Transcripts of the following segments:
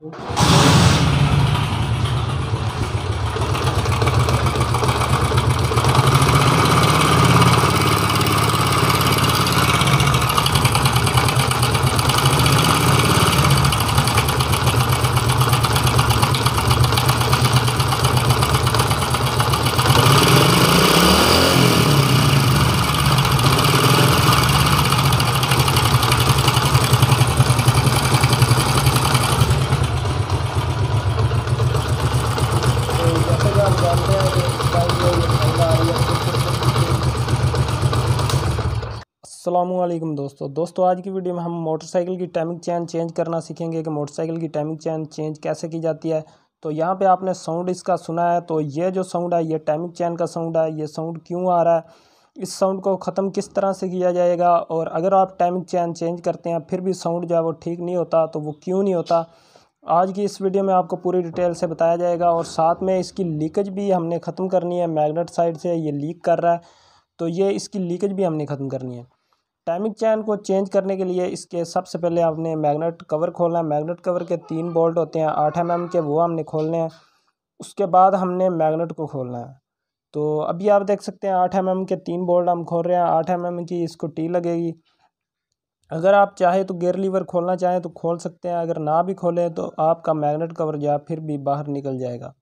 two Aslam दोस्तों दोस्तों आज की वीडियो में हम मोटरसाइकिल की टाइमिंग चैन चेंज करना सीखेंगे कि मोटरसाइकिल की टाइमिंग चैन चेंज कैसे की जाती है तो यहाँ पे आपने साउंड इसका सुना है तो ये जो साउंड है ये टाइमिंग चैन का साउंड है ये साउंड क्यों आ रहा है इस साउंड को ख़त्म किस तरह से किया जाएगा और अगर आप टाइमिंग चैन चेंज करते हैं फिर भी साउंड जो है वो ठीक नहीं होता तो वो क्यों नहीं होता आज की इस वीडियो में आपको पूरी डिटेल से बताया जाएगा और साथ में इसकी लीकेज भी हमने ख़त्म करनी है मैगनेट साइड से ये लीक कर रहा है तो ये इसकी लीकेज भी हमने ख़त्म करनी है टाइमिंग चैन को चेंज करने के लिए इसके सबसे पहले आपने मैग्नेट कवर खोलना है मैग्नेट कवर के तीन बोल्ट होते हैं आठ एम के वो हमने खोलने हैं उसके बाद हमने मैग्नेट को खोलना है तो अभी आप देख सकते हैं आठ एम के तीन बोल्ट हम खोल रहे हैं आठ एम की इसको टी लगेगी अगर आप चाहें तो गेयर लीवर खोलना चाहें तो खोल सकते हैं अगर ना भी खोलें तो आपका मैग्नेट कवर जो फिर भी बाहर निकल जाएगा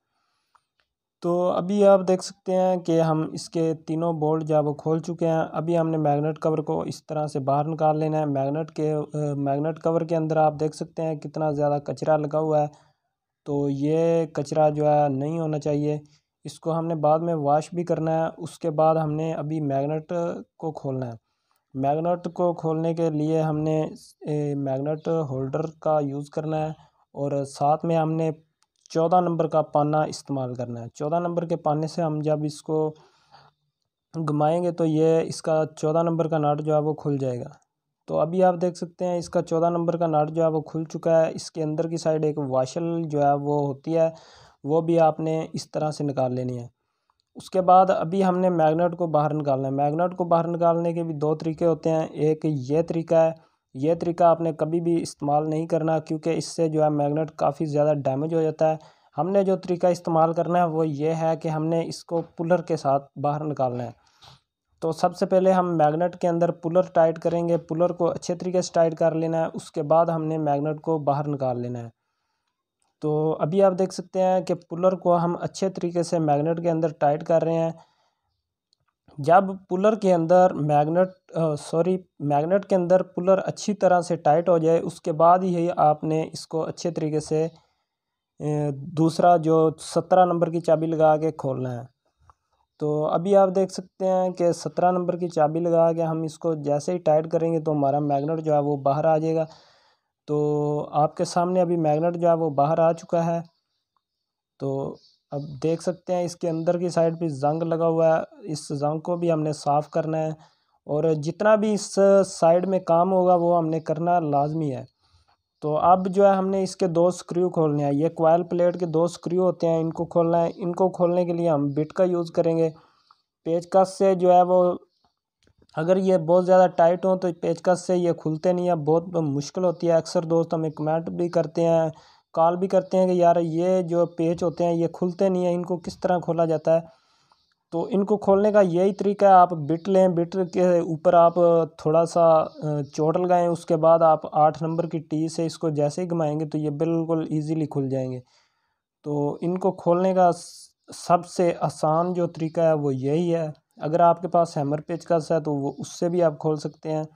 तो अभी आप देख सकते हैं कि हम इसके तीनों बोल्ट जो वो खोल चुके हैं अभी हमने मैग्नेट कवर को इस तरह से बाहर निकाल लेना है मैग्नेट के मैग्नेट कवर के अंदर आप देख सकते हैं कितना ज़्यादा कचरा लगा हुआ है तो ये कचरा जो है नहीं होना चाहिए इसको हमने बाद में वॉश भी करना है उसके बाद हमने अभी मैगनेट को खोलना है मैगनेट को खोलने के लिए हमने मैगनेट होल्डर का यूज़ करना है और साथ में हमने चौदह नंबर का पाना इस्तेमाल करना है चौदह नंबर के पाने से हम जब इसको घुमाएंगे तो ये इसका चौदह नंबर का नाट जो है वो खुल जाएगा तो अभी आप देख सकते हैं इसका चौदह नंबर का नाट जो है वो खुल चुका है इसके अंदर की साइड एक वाशल जो है वो होती है वो भी आपने इस तरह से निकाल लेनी है उसके बाद अभी हमने मैग्नेट को बाहर निकालना है मैग्नेट को बाहर निकालने के भी दो तरीके होते हैं एक ये तरीका है यह तरीका आपने कभी भी इस्तेमाल नहीं करना क्योंकि इससे जो है मैग्नेट काफ़ी ज़्यादा डैमेज हो जाता है हमने जो तरीका इस्तेमाल करना है वो ये है कि हमने इसको पुलर के साथ बाहर निकालना है तो सबसे पहले हम मैग्नेट के अंदर पुलर टाइट करेंगे पुलर को अच्छे तरीके से टाइट कर लेना है उसके बाद हमने मैग्नेट को बाहर निकाल लेना है तो अभी आप देख सकते हैं कि पुलर को हम अच्छे तरीके से मैग्नेट के अंदर टाइट कर रहे हैं जब पुलर के अंदर मैग्नेट सॉरी मैग्नेट के अंदर पुलर अच्छी तरह से टाइट हो जाए उसके बाद ही आपने इसको अच्छे तरीके से दूसरा जो सत्रह नंबर की चाबी लगा के खोलना है तो अभी आप देख सकते हैं कि सत्रह नंबर की चाबी लगा के हम इसको जैसे ही टाइट करेंगे तो हमारा मैग्नेट जो है वो बाहर आ जाएगा तो आपके सामने अभी मैग्नेट जो है वो बाहर आ चुका है तो अब देख सकते हैं इसके अंदर की साइड भी जंग लगा हुआ है इस जंग को भी हमने साफ़ करना है और जितना भी इस साइड में काम होगा वो हमने करना लाजमी है तो अब जो है हमने इसके दो स्क्रू खोलने हैं ये क्वाइल प्लेट के दो स्क्रू होते हैं इनको खोलना है इनको खोलने के लिए हम बिट का यूज़ करेंगे पेचकस से जो है वो अगर ये बहुत ज़्यादा टाइट हो तो पेचकस से ये खुलते नहीं है बहुत मुश्किल होती है अक्सर दोस्त हमें कमेंट भी करते हैं कॉल भी करते हैं कि यार ये जो पेच होते हैं ये खुलते नहीं हैं इनको किस तरह खोला जाता है तो इनको खोलने का यही तरीका है आप बिट लें बिट के ऊपर आप थोड़ा सा चोट लगाएं उसके बाद आप आठ नंबर की टी से इसको जैसे ही घुमाएंगे तो ये बिल्कुल इजीली खुल जाएंगे तो इनको खोलने का सबसे आसान जो तरीका है वो यही है अगर आपके पास हैमर पेचकस है तो वो उससे भी आप खोल सकते हैं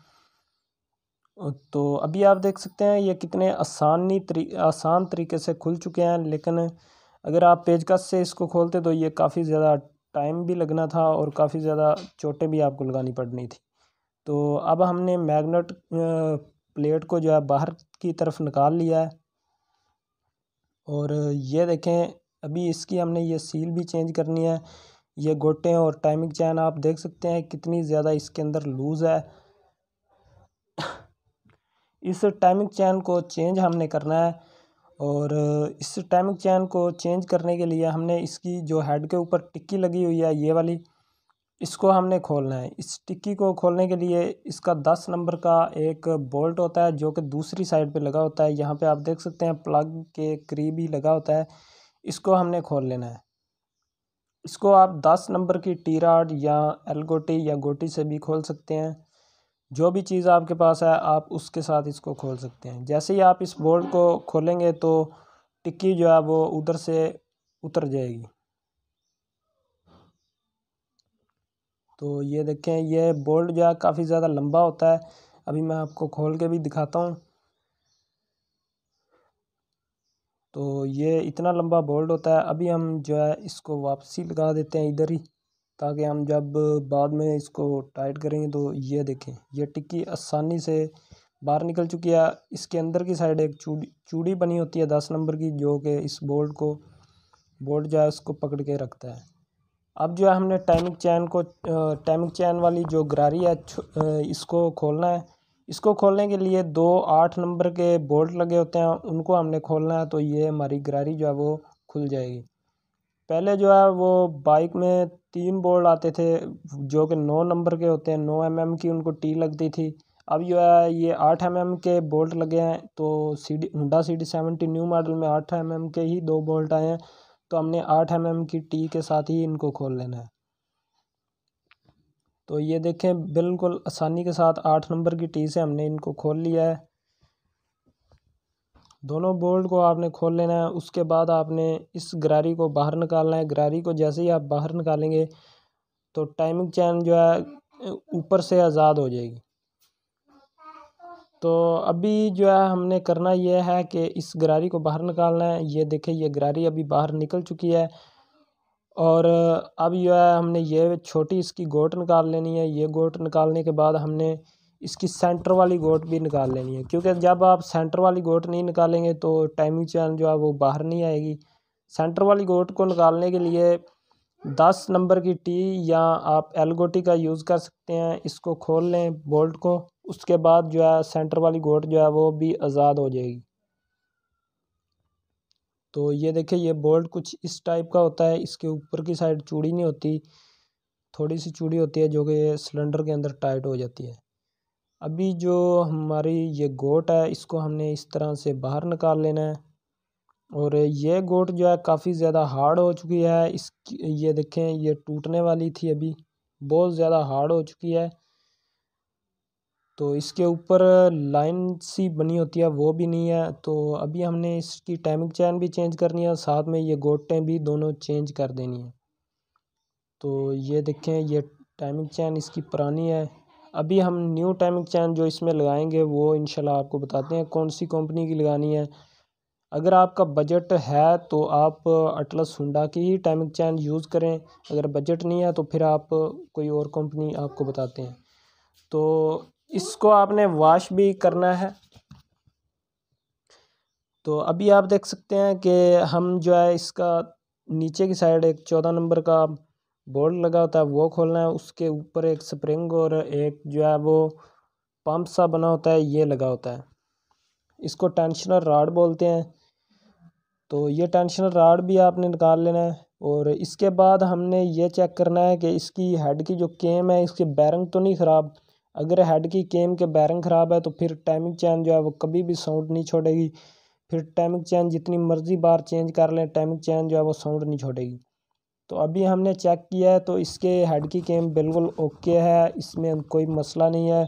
तो अभी आप देख सकते हैं ये कितने आसानी तरी आसान तरीके से खुल चुके हैं लेकिन अगर आप पेचकस से इसको खोलते तो ये काफ़ी ज़्यादा टाइम भी लगना था और काफ़ी ज़्यादा चोटें भी आपको लगानी पड़नी थी तो अब हमने मैग्नेट प्लेट को जो है बाहर की तरफ निकाल लिया है और ये देखें अभी इसकी हमने ये सील भी चेंज करनी है ये गोटे और टाइमिंग चैन आप देख सकते हैं कितनी ज़्यादा इसके अंदर लूज़ है इस टाइमिंग चैन को चेंज हमने करना है और इस टाइमिंग चैन को चेंज करने के लिए हमने इसकी जो हेड के ऊपर टिक्की लगी हुई है ये वाली इसको हमने खोलना है इस टिक्की को खोलने के लिए इसका दस नंबर का एक बोल्ट होता है जो कि दूसरी साइड पे लगा होता है यहाँ पे आप देख सकते हैं प्लग के करीब ही लगा होता है इसको हमने खोल लेना है इसको आप दस नंबर की टी या या एलगोटी या गोटी से भी खोल सकते हैं जो भी चीज़ आपके पास है आप उसके साथ इसको खोल सकते हैं जैसे ही आप इस बोर्ड को खोलेंगे तो टिक्की जो है वो उधर से उतर जाएगी तो ये देखें ये बोल्ट जो है काफ़ी ज़्यादा लंबा होता है अभी मैं आपको खोल के भी दिखाता हूँ तो ये इतना लंबा बोल्ट होता है अभी हम जो है इसको वापसी लगा देते हैं इधर ही ताकि हम जब बाद में इसको टाइट करेंगे तो ये देखें ये टिक्की आसानी से बाहर निकल चुकी है इसके अंदर की साइड एक चूड़ी चूड़ी बनी होती है दस नंबर की जो कि इस बोल्ट को बोल्ट जो है उसको पकड़ के रखता है अब जो है हमने टाइमिंग चैन को टाइमिंग चैन वाली जो गरारी है इसको खोलना है इसको खोलने के लिए दो आठ नंबर के बोल्ट लगे होते हैं उनको हमने खोलना है तो ये हमारी गरारी जो है वो खुल जाएगी पहले जो है वो बाइक में तीन बोल्ट आते थे जो कि नौ नंबर के होते हैं नौ एम एम की उनको टी लगती थी अब जो है ये आठ एम एम के बोल्ट लगे हैं तो C D Honda C D seventy new model में आठ एम एम के ही दो बोल्ट आए हैं तो हमने आठ एम एम की टी के साथ ही इनको खोल लेना है तो ये देखें बिल्कुल आसानी के साथ आठ नंबर की टी से हमने इनको खोल लिया है दोनों बोल्ट को आपने खोल लेना है उसके बाद आपने इस गरारी को बाहर निकालना है गरारी को जैसे ही आप बाहर निकालेंगे तो टाइमिंग चैन जो है ऊपर से आज़ाद हो जाएगी तो अभी जो है हमने करना यह है कि इस गरारी को बाहर निकालना है ये देखें ये गरारी अभी बाहर निकल चुकी है और अब जो है हमने ये छोटी इसकी गोट निकाल लेनी है ये गोट निकालने के बाद हमने इसकी सेंटर वाली गोट भी निकाल लेनी है क्योंकि जब आप सेंटर वाली गोट नहीं निकालेंगे तो टाइमिंग चैन जो है वो बाहर नहीं आएगी सेंटर वाली गोट को निकालने के लिए दस नंबर की टी या आप एलगोटी का यूज़ कर सकते हैं इसको खोल लें बोल्ट को उसके बाद जो है सेंटर वाली गोट जो है वो भी आज़ाद हो जाएगी तो ये देखिए ये बोल्ट कुछ इस टाइप का होता है इसके ऊपर की साइड चूड़ी नहीं होती थोड़ी सी चूड़ी होती है जो कि सिलेंडर के अंदर टाइट हो जाती है अभी जो हमारी ये गोट है इसको हमने इस तरह से बाहर निकाल लेना है और ये गोट जो है काफ़ी ज़्यादा हार्ड हो चुकी है इस ये देखें ये टूटने वाली थी अभी बहुत ज़्यादा हार्ड हो चुकी है तो इसके ऊपर लाइन सी बनी होती है वो भी नहीं है तो अभी हमने इसकी टाइमिंग चैन भी चेंज करनी है साथ में ये गोटें भी दोनों चेंज कर देनी है तो ये देखें ये टाइमिंग चैन इसकी पुरानी है अभी हम न्यू टाइमिंग चैन जो इसमें लगाएंगे वो इनशाला आपको बताते हैं कौन सी कंपनी की लगानी है अगर आपका बजट है तो आप अटलस हुंडा की ही टाइमिंग चैन यूज़ करें अगर बजट नहीं है तो फिर आप कोई और कंपनी आपको बताते हैं तो इसको आपने वॉश भी करना है तो अभी आप देख सकते हैं कि हम जो है इसका नीचे की साइड एक चौदह नंबर का बोर्ड लगा होता है वो खोलना है उसके ऊपर एक स्प्रिंग और एक जो है वो पंप सा बना होता है ये लगा होता है इसको टेंशनर राड बोलते हैं तो ये टेंशनर राड भी आपने निकाल लेना है और इसके बाद हमने ये चेक करना है कि इसकी हेड की जो केम है इसके बैरंग तो नहीं ख़राब अगर हेड की केम के बैरंग ख़राब है तो फिर टाइमिंग चैन जो है वो कभी भी साउंड नहीं छोड़ेगी फिर टाइमिंग चैन जितनी मर्ज़ी बार चेंज कर लें टाइमिंग चैन जो है वो साउंड नहीं छोड़ेगी तो अभी हमने चेक किया है तो इसके हेड की केम बिल्कुल ओके है इसमें कोई मसला नहीं है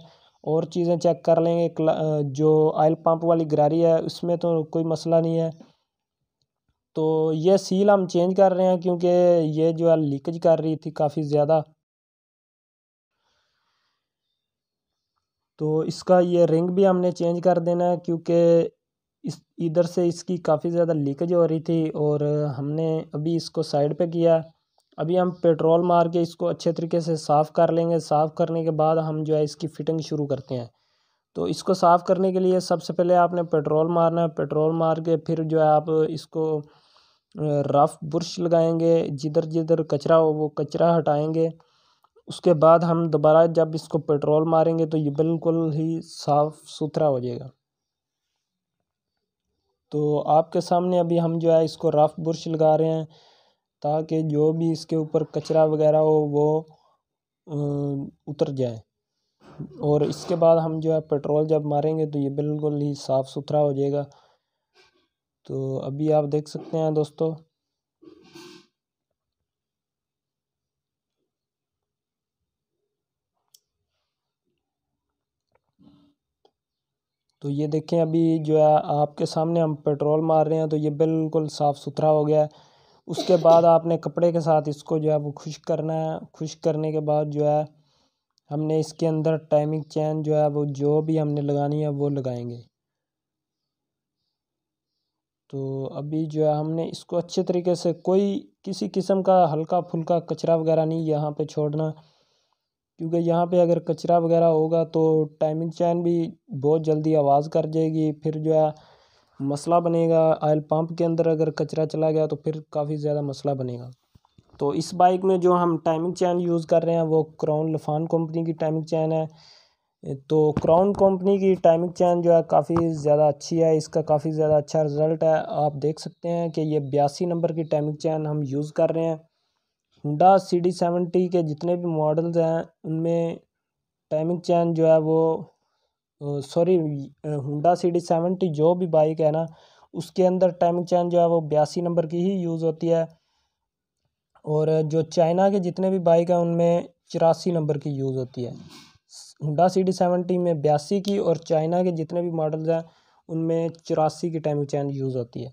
और चीज़ें चेक कर लेंगे जो आयल पंप वाली गरारी है उसमें तो कोई मसला नहीं है तो ये सील हम चेंज कर रहे हैं क्योंकि ये जो है लीकेज कर रही थी काफ़ी ज़्यादा तो इसका ये रिंग भी हमने चेंज कर देना है क्योंकि इस इधर से इसकी काफ़ी ज़्यादा लीकेज हो रही थी और हमने अभी इसको साइड पे किया अभी हम पेट्रोल मार के इसको अच्छे तरीके से साफ़ कर लेंगे साफ़ करने के बाद हम जो है इसकी फ़िटिंग शुरू करते हैं तो इसको साफ़ करने के लिए सबसे पहले आपने पेट्रोल मारना है पेट्रोल मार के फिर जो है आप इसको रफ़ ब्रश लगाएंगे जिधर जिधर कचरा हो वो कचरा हटाएंगे उसके बाद हम दोबारा जब इसको पेट्रोल मारेंगे तो ये बिल्कुल ही साफ़ सुथरा हो जाएगा तो आपके सामने अभी हम जो है इसको रफ ब्रश लगा रहे हैं ताकि जो भी इसके ऊपर कचरा वगैरह हो वो उतर जाए और इसके बाद हम जो है पेट्रोल जब मारेंगे तो ये बिल्कुल ही साफ़ सुथरा हो जाएगा तो अभी आप देख सकते हैं दोस्तों तो ये देखें अभी जो है आपके सामने हम पेट्रोल मार रहे हैं तो ये बिल्कुल साफ़ सुथरा हो गया है उसके बाद आपने कपड़े के साथ इसको जो है वो खुश करना है खुश करने के बाद जो है हमने इसके अंदर टाइमिंग चैन जो है वो जो भी हमने लगानी है वो लगाएंगे तो अभी जो है हमने इसको अच्छे तरीके से कोई किसी किस्म का हल्का फुल्का कचरा वगैरह नहीं यहाँ पे छोड़ना क्योंकि यहाँ पे अगर कचरा वगैरह होगा तो टाइमिंग चैन भी बहुत जल्दी आवाज़ कर जाएगी फिर जो है मसला बनेगा आयल पंप के अंदर अगर कचरा चला गया तो फिर काफ़ी ज़्यादा मसला बनेगा तो इस बाइक में जो हम टाइमिंग चैन यूज़ कर रहे हैं वो क्राउन लफान कंपनी की टाइमिंग चैन है तो क्राउन कंपनी की टाइमिंग चैन जो है काफ़ी ज़्यादा अच्छी है इसका काफ़ी ज़्यादा अच्छा रिज़ल्ट है आप देख सकते हैं कि ये बयासी नंबर की टाइमिंग चैन हम यूज़ कर रहे हैं होंडा सी डी सेवेंटी के जितने भी मॉडल्स हैं उनमें टाइमिंग चैन जो है वो sorry Honda C D seventy जो भी बाइक है ना उसके अंदर टाइमिंग चैन जो है वो बयासी नंबर की ही यूज़ होती है और जो चाइना के जितने भी बाइक हैं उनमें चौरासी नंबर की यूज़ होती है होंडा सी डी सेवेंटी में बयासी की और चाइना के जितने भी मॉडल्स हैं उनमें चौरासी की टाइमिंग चैन यूज़ होती है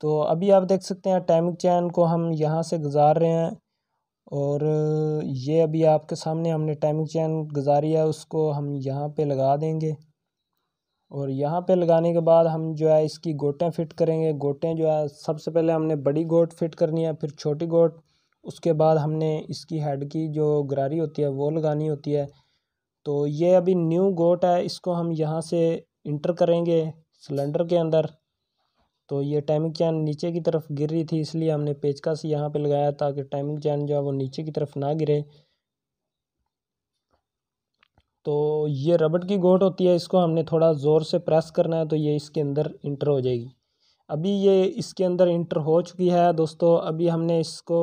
तो अभी आप देख सकते हैं टाइमिंग चैन को हम यहाँ से गुजार रहे हैं और ये अभी आपके सामने हमने टाइमिंग चैन गुजारी है उसको हम यहाँ पे लगा देंगे और यहाँ पे लगाने के बाद हम जो है इसकी गोटें फिट करेंगे गोटें जो है सबसे पहले हमने बड़ी गोट फिट करनी है फिर छोटी गोट उसके बाद हमने इसकी हेड की जो गरारी होती है वो लगानी होती है तो ये अभी न्यू गोट है इसको हम यहाँ से इंटर करेंगे सिलेंडर के अंदर तो ये टाइमिंग चैन नीचे की तरफ गिर रही थी इसलिए हमने पेचकस यहाँ पे लगाया ताकि टाइमिंग चैन जो है वो नीचे की तरफ ना गिरे तो ये रबड़ की गोट होती है इसको हमने थोड़ा ज़ोर से प्रेस करना है तो ये इसके अंदर इंटर हो जाएगी अभी ये इसके अंदर इंटर हो चुकी है दोस्तों अभी हमने इसको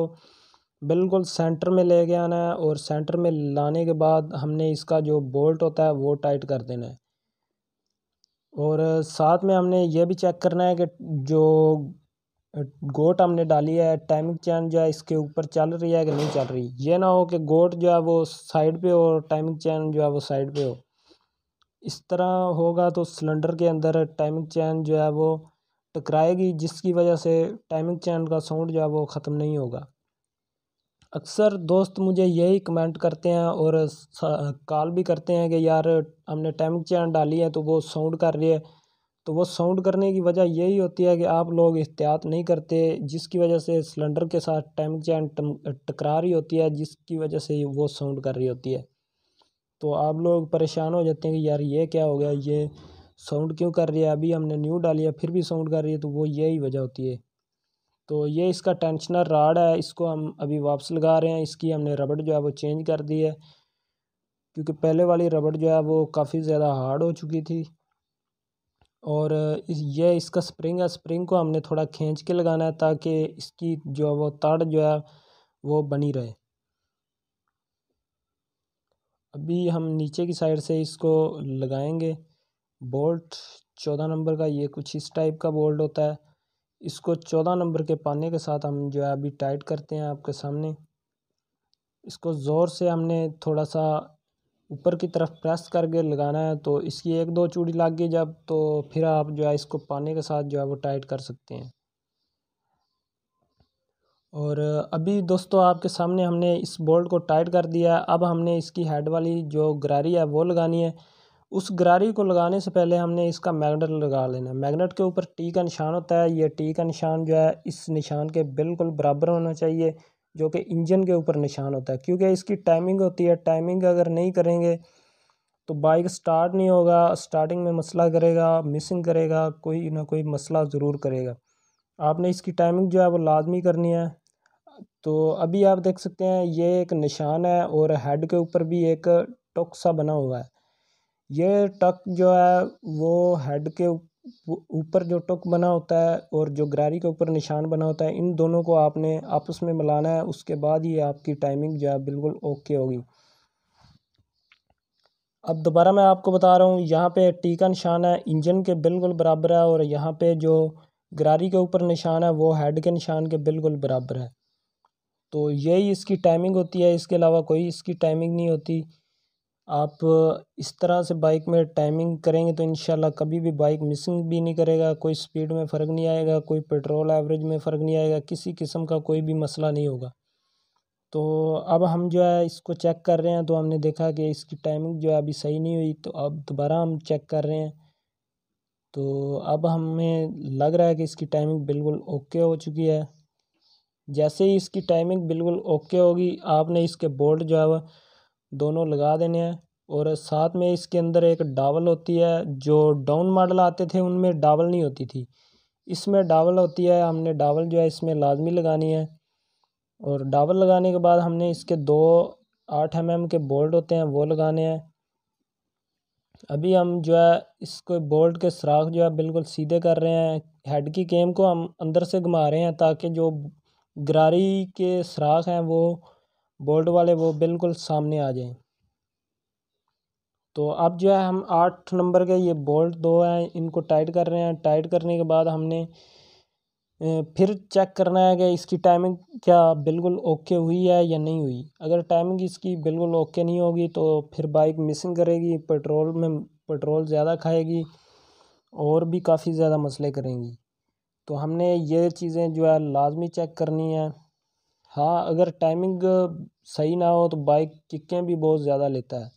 बिल्कुल सेंटर में ले गया आना है और सेंटर में लाने के बाद हमने इसका जो बोल्ट होता है वो टाइट कर देना है और साथ में हमने ये भी चेक करना है कि जो गोट हमने डाली है टाइमिंग चैन जो है इसके ऊपर चल रही है कि नहीं चल रही ये ना हो कि गोट जो है वो साइड पे हो और टाइमिंग चैन जो है वो साइड पे हो इस तरह होगा तो सिलेंडर के अंदर टाइमिंग चैन जो है वो टकराएगी जिसकी वजह से टाइमिंग चैन का साउंड जो है वो ख़त्म नहीं होगा अक्सर दोस्त मुझे यही कमेंट करते हैं और कॉल भी करते हैं कि यार हमने टाइमिंग चैन डाली है तो वो साउंड कर रही है तो वो साउंड करने की वजह यही होती है कि आप लोग एहतियात नहीं करते जिसकी वजह से सिलेंडर के साथ टाइमिंग चैन टकरा रही होती है जिसकी वजह से वो साउंड कर रही होती है तो आप लोग परेशान हो जाते हैं कि यार ये क्या हो गया ये साउंड क्यों कर रही है अभी हमने न्यू डाली है फिर भी साउंड कर रही है तो वो यही वजह होती है तो ये इसका टेंशनर राड है इसको हम अभी वापस लगा रहे हैं इसकी हमने रबड़ जो है वो चेंज कर दी है क्योंकि पहले वाली रबड़ जो है वो काफ़ी ज़्यादा हार्ड हो चुकी थी और ये इसका स्प्रिंग है स्प्रिंग को हमने थोड़ा खींच के लगाना है ताकि इसकी जो है वो ताड़ जो है वो बनी रहे अभी हम नीचे की साइड से इसको लगाएंगे बोल्ट चौदह नंबर का ये कुछ इस टाइप का बोल्ट होता है इसको चौदह नंबर के पाने के साथ हम जो है अभी टाइट करते हैं आपके सामने इसको ज़ोर से हमने थोड़ा सा ऊपर की तरफ प्रेस करके लगाना है तो इसकी एक दो चूड़ी लग गई जब तो फिर आप जो है इसको पाने के साथ जो है वो टाइट कर सकते हैं और अभी दोस्तों आपके सामने हमने इस बोल्ट को टाइट कर दिया है अब हमने इसकी हेड वाली जो गरारी है वो लगानी है उस गरारी को लगाने से पहले हमने इसका मैग्नेट लगा लेना है मैगनेट के ऊपर टी का निशान होता है ये टी का निशान जो है इस निशान के बिल्कुल बराबर होना चाहिए जो कि इंजन के ऊपर निशान होता है क्योंकि इसकी टाइमिंग होती है टाइमिंग अगर नहीं करेंगे तो बाइक स्टार्ट नहीं होगा स्टार्टिंग में मसला करेगा मिसिंग करेगा कोई ना कोई मसला ज़रूर करेगा आपने इसकी टाइमिंग जो है वो लाजमी करनी है तो अभी आप देख सकते हैं ये एक निशान है और हेड के ऊपर भी एक टोक सा बना हुआ है ये टक जो है वो हेड के ऊपर जो टक बना होता है और जो ग्रारी के ऊपर निशान बना होता है इन दोनों को आपने आपस में मिलाना है उसके बाद ही आपकी टाइमिंग जो है बिल्कुल ओके होगी अब दोबारा मैं आपको बता रहा हूँ यहाँ पे टी का निशान है इंजन के बिल्कुल बराबर है और यहाँ पे जो ग्रारी के ऊपर निशान है वो हेड के निशान के बिल्कुल बराबर है तो यही इसकी टाइमिंग होती है इसके अलावा कोई इसकी टाइमिंग नहीं होती आप इस तरह से बाइक में टाइमिंग करेंगे तो इन कभी भी बाइक मिसिंग भी नहीं करेगा कोई स्पीड में फ़र्क नहीं आएगा कोई पेट्रोल एवरेज में फ़र्क नहीं आएगा किसी किस्म का कोई भी मसला नहीं होगा तो अब हम जो है इसको चेक कर रहे हैं तो हमने देखा कि इसकी टाइमिंग जो है अभी सही नहीं हुई तो अब दोबारा हम चेक कर रहे हैं तो अब हमें लग रहा है कि इसकी टाइमिंग बिल्कुल ओके हो चुकी है जैसे ही इसकी टाइमिंग बिल्कुल ओके होगी आपने इसके बोल्ट जो है वह दोनों लगा देने हैं और साथ में इसके अंदर एक डावल होती है जो डाउन मॉडल आते थे उनमें डावल नहीं होती थी इसमें डावल होती है हमने डावल जो है इसमें लाजमी लगानी है और डावल लगाने के बाद हमने इसके दो आठ एम mm एम के बोल्ट होते हैं वो लगाने हैं अभी हम जो है इसको बोल्ट के सराख जो है बिल्कुल सीधे कर रहे हैं हेड की केम को हम अंदर से घुमा रहे हैं ताकि जो गरारी के सराख हैं वो बोर्ड वाले वो बिल्कुल सामने आ जाएं तो अब जो है हम आठ नंबर के ये बोल्ट दो हैं इनको टाइट कर रहे हैं टाइट करने के बाद हमने फिर चेक करना है कि इसकी टाइमिंग क्या बिल्कुल ओके हुई है या नहीं हुई अगर टाइमिंग इसकी बिल्कुल ओके नहीं होगी तो फिर बाइक मिसिंग करेगी पेट्रोल में पेट्रोल ज़्यादा खाएगी और भी काफ़ी ज़्यादा मसले करेंगी तो हमने ये चीज़ें जो है लाजमी चेक करनी है हाँ अगर टाइमिंग सही ना हो तो बाइक किकें भी बहुत ज़्यादा लेता है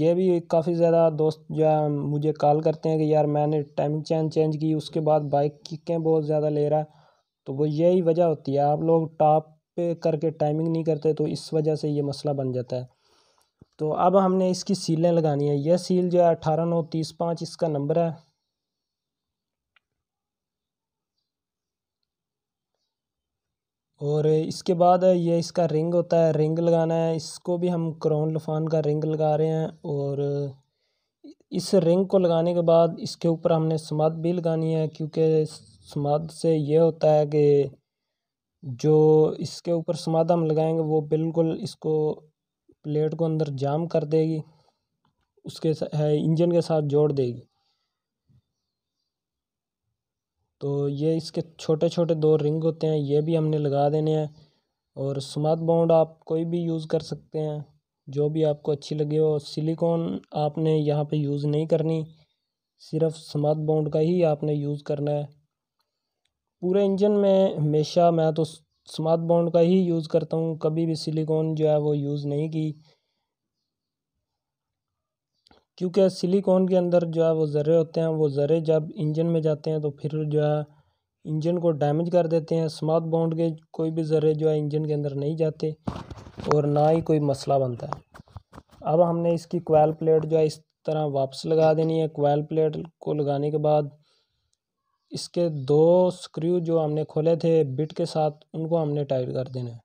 यह भी काफ़ी ज़्यादा दोस्त या मुझे कॉल करते हैं कि यार मैंने टाइमिंग चेंज चेंज की उसके बाद बाइक किकें बहुत ज़्यादा ले रहा है तो वो यही वजह होती है आप लोग टॉप पे करके टाइमिंग नहीं करते तो इस वजह से ये मसला बन जाता है तो अब हमने इसकी सीलें लगानी है यह सील जो है अठारह नौ तीस पाँच इसका नंबर है और इसके बाद ये इसका रिंग होता है रिंग लगाना है इसको भी हम क्रोन लफान का रिंग लगा रहे हैं और इस रिंग को लगाने के बाद इसके ऊपर हमने समाध भी लगानी है क्योंकि समाध से ये होता है कि जो इसके ऊपर समाध हम लगाएंगे वो बिल्कुल इसको प्लेट को अंदर जाम कर देगी उसके है इंजन के साथ जोड़ देगी तो ये इसके छोटे छोटे दो रिंग होते हैं ये भी हमने लगा देने हैं और स्मार्ट बाउंड आप कोई भी यूज़ कर सकते हैं जो भी आपको अच्छी लगे हो सिलिकॉन आपने यहाँ पे यूज़ नहीं करनी सिर्फ स्मार्ट बाउंड का ही आपने यूज़ करना है पूरे इंजन में हमेशा मैं तो स्मार्ट बाउंड का ही यूज़ करता हूँ कभी भी सिलिकॉन जो है वो यूज़ नहीं की क्योंकि सिलिकॉन के अंदर जो है वो ज़र्रे होते हैं वो ज़र्रे जब इंजन में जाते हैं तो फिर जो है इंजन को डैमेज कर देते हैं स्मार्ट बॉन्ड के कोई भी ज़र्रे जो है इंजन के अंदर नहीं जाते और ना ही कोई मसला बनता है अब हमने इसकी क्वाइल प्लेट जो है इस तरह वापस लगा देनी है क्वाइल प्लेट को लगाने के बाद इसके दो स्क्रू जो हमने खोले थे बिट के साथ उनको हमने टाइट कर देना है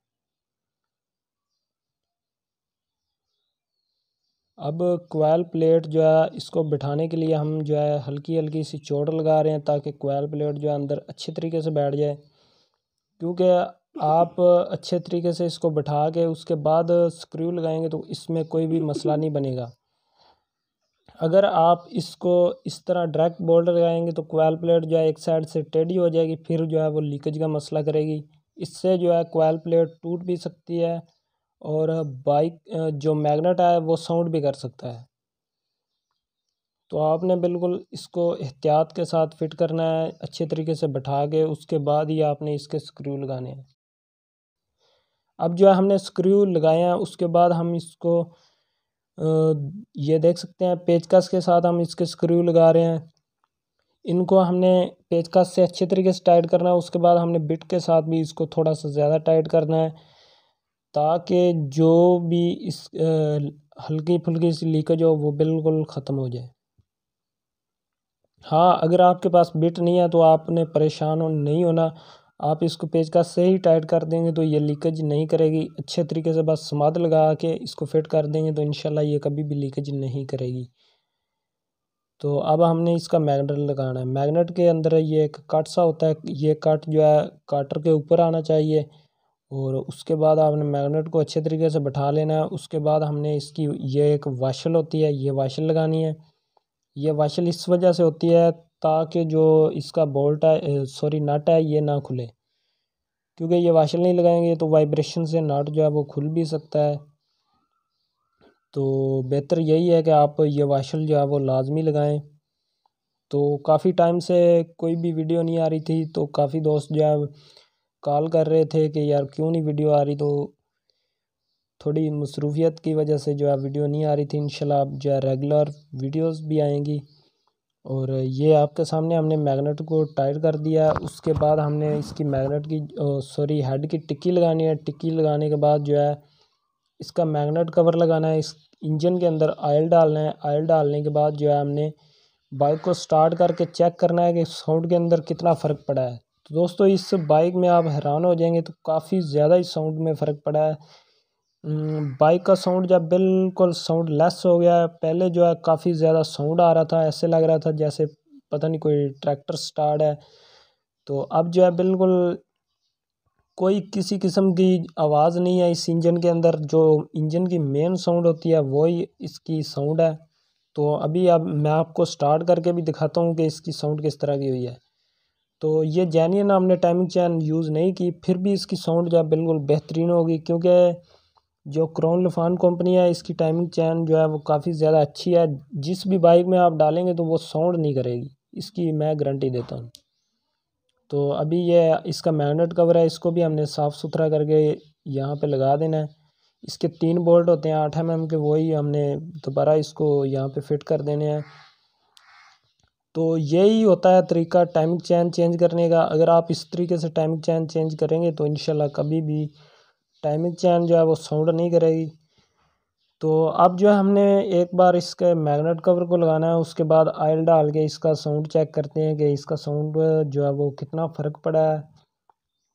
अब कोयल प्लेट जो है इसको बिठाने के लिए हम जो है हल्की हल्की सी चोट लगा रहे हैं ताकि कोयल प्लेट जो है अंदर अच्छे तरीके से बैठ जाए क्योंकि आप अच्छे तरीके से इसको बैठा के उसके बाद स्क्रू लगाएंगे तो इसमें कोई भी मसला नहीं बनेगा अगर आप इसको इस तरह डायरेक्ट बोल्ट लगाएंगे तो कोयल प्लेट जो है एक साइड से टेढ़ी हो जाएगी फिर जो है वो लीकेज का मसला करेगी इससे जो है कोयल प्लेट टूट भी सकती है और बाइक जो मैग्नेट है वो साउंड भी कर सकता है तो आपने बिल्कुल इसको एहतियात के साथ फिट करना है अच्छे तरीके से बैठा के उसके बाद ही आपने इसके स्क्रू लगाने हैं अब जो है हमने स्क्रू लगाए हैं उसके बाद हम इसको ये देख सकते हैं पेचकस के साथ हम इसके स्क्रू लगा रहे हैं इनको हमने पेचकस से अच्छे तरीके से टाइट करना है उसके बाद हमने बिट के साथ भी इसको थोड़ा सा ज़्यादा टाइट करना है ताकि जो भी इस हल्की फुल्की सी लीकेज हो वो बिल्कुल ख़त्म हो जाए हाँ अगर आपके पास बिट नहीं है तो आपने परेशान हो नहीं होना आप इसको पेचकस से ही टाइट कर देंगे तो ये लीकेज नहीं करेगी अच्छे तरीके से बस समाद लगा के इसको फिट कर देंगे तो इन ये कभी भी लीकेज नहीं करेगी तो अब हमने इसका मैग्नेट लगाना है मैग्नेट के अंदर ये एक कट सा होता है ये कट जो है काटर के ऊपर आना चाहिए और उसके बाद आपने मैग्नेट को अच्छे तरीके से बैठा लेना है उसके बाद हमने इसकी ये एक वाशल होती है ये वाशल लगानी है ये वाशल इस वजह से होती है ताकि जो इसका बोल्ट है सॉरी नट है ये ना खुले क्योंकि ये वाशल नहीं लगाएंगे तो वाइब्रेशन से नट जो है वो खुल भी सकता है तो बेहतर यही है कि आप ये वाशल जो है वो लाजमी लगाएँ तो काफ़ी टाइम से कोई भी वीडियो नहीं आ रही थी तो काफ़ी दोस्त जो है कॉल कर रहे थे कि यार क्यों नहीं वीडियो आ रही तो थोड़ी मसरूफियत की वजह से जो है वीडियो नहीं आ रही थी शाला अब जो है रेगुलर वीडियोस भी आएंगी और ये आपके सामने हमने मैग्नेट को टाइट कर दिया उसके बाद हमने इसकी मैग्नेट की सॉरी हेड की टिक्की लगानी है टिक्की लगाने के बाद जो है इसका मैगनेट कवर लगाना है इस इंजन के अंदर आयल डालना है आयल डालने के बाद जो है हमने बाइक को स्टार्ट करके चेक करना है कि साउंड के अंदर कितना फ़र्क पड़ा है तो दोस्तों इस बाइक में आप हैरान हो जाएंगे तो काफ़ी ज़्यादा ही साउंड में फ़र्क पड़ा है बाइक हम्म, का साउंड जब बिल्कुल साउंड लेस हो गया पहले जो है काफ़ी ज़्यादा साउंड आ रहा था ऐसे लग रहा था जैसे पता नहीं कोई ट्रैक्टर स्टार्ट है तो अब जो है बिल्कुल कोई किसी किस्म की आवाज़ नहीं है इस इंजन के अंदर जो इंजन की मेन साउंड होती है वही इसकी साउंड है तो अभी अब मैं आपको स्टार्ट करके भी दिखाता हूँ कि इसकी साउंड किस तरह की हुई है तो ये जैनियन हमने टाइमिंग चैन यूज़ नहीं की फिर भी इसकी साउंड जो है बिल्कुल बेहतरीन होगी क्योंकि जो क्रोन लफान कंपनी है इसकी टाइमिंग चैन जो है वो काफ़ी ज़्यादा अच्छी है जिस भी बाइक में आप डालेंगे तो वो साउंड नहीं करेगी इसकी मैं गारंटी देता हूँ तो अभी ये इसका मैगनेट कवर है इसको भी हमने साफ़ सुथरा करके यहाँ पे लगा देना है इसके तीन बोल्ट होते हैं आठ एम एम के वही हमने दोबारा इसको यहाँ पे फिट कर देने हैं तो यही होता है तरीका टाइमिंग चैन चेंज करने का अगर आप इस तरीके से टाइमिंग चैन चेंज करेंगे तो इन कभी भी टाइमिंग चैन जो है वो साउंड नहीं करेगी तो अब जो है हमने एक बार इसके मैग्नेट कवर को लगाना है उसके बाद आयल डाल के इसका साउंड चेक करते हैं कि इसका साउंड जो है वो कितना फ़र्क पड़ा है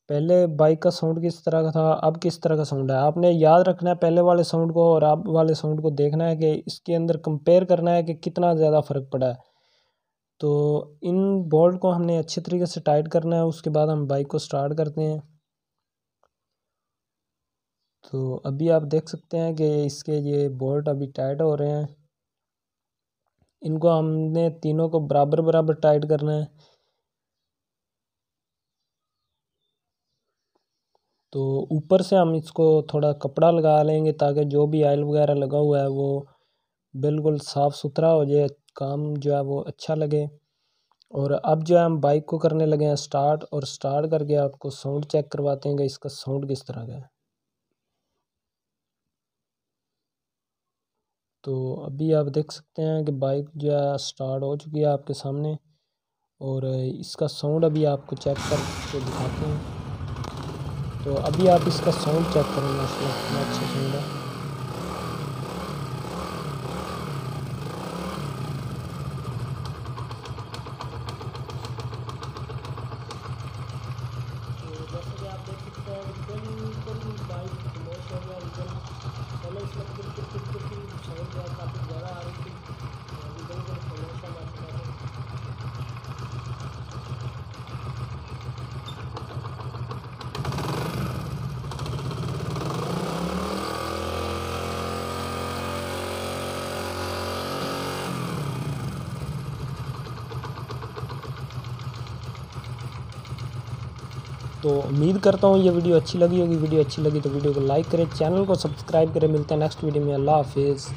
पहले बाइक का साउंड किस तरह का था अब किस तरह का साउंड है आपने याद रखना है पहले वाले साउंड को और अब वाले साउंड को देखना है कि इसके अंदर कंपेयर करना है कि कितना ज़्यादा फ़र्क पड़ा है तो इन बोल्ट को हमने अच्छे तरीके से टाइट करना है उसके बाद हम बाइक को स्टार्ट करते हैं तो अभी आप देख सकते हैं कि इसके ये बोल्ट अभी टाइट हो रहे हैं इनको हमने तीनों को बराबर बराबर टाइट करना है तो ऊपर से हम इसको थोड़ा कपड़ा लगा लेंगे ताकि जो भी आयल वगैरह लगा हुआ है वो बिल्कुल साफ़ सुथरा हो जाए काम जो है वो अच्छा लगे और अब जो है हम बाइक को करने लगे हैं स्टार्ट और स्टार्ट करके आपको साउंड चेक करवाते हैं कि इसका साउंड किस तरह का है तो अभी आप देख सकते हैं कि बाइक जो है स्टार्ट हो चुकी है आपके सामने और इसका साउंड अभी आपको चेक करके दिखाते हैं तो अभी आप इसका साउंड चेक करेंगे इसमें अच्छा साउंड है तो उम्मीद करता हूँ ये वीडियो अच्छी लगी होगी वीडियो अच्छी लगी तो वीडियो को लाइक करें चैनल को सब्सक्राइब करें मिलते हैं नेक्स्ट वीडियो में अल्लाह हाफिज़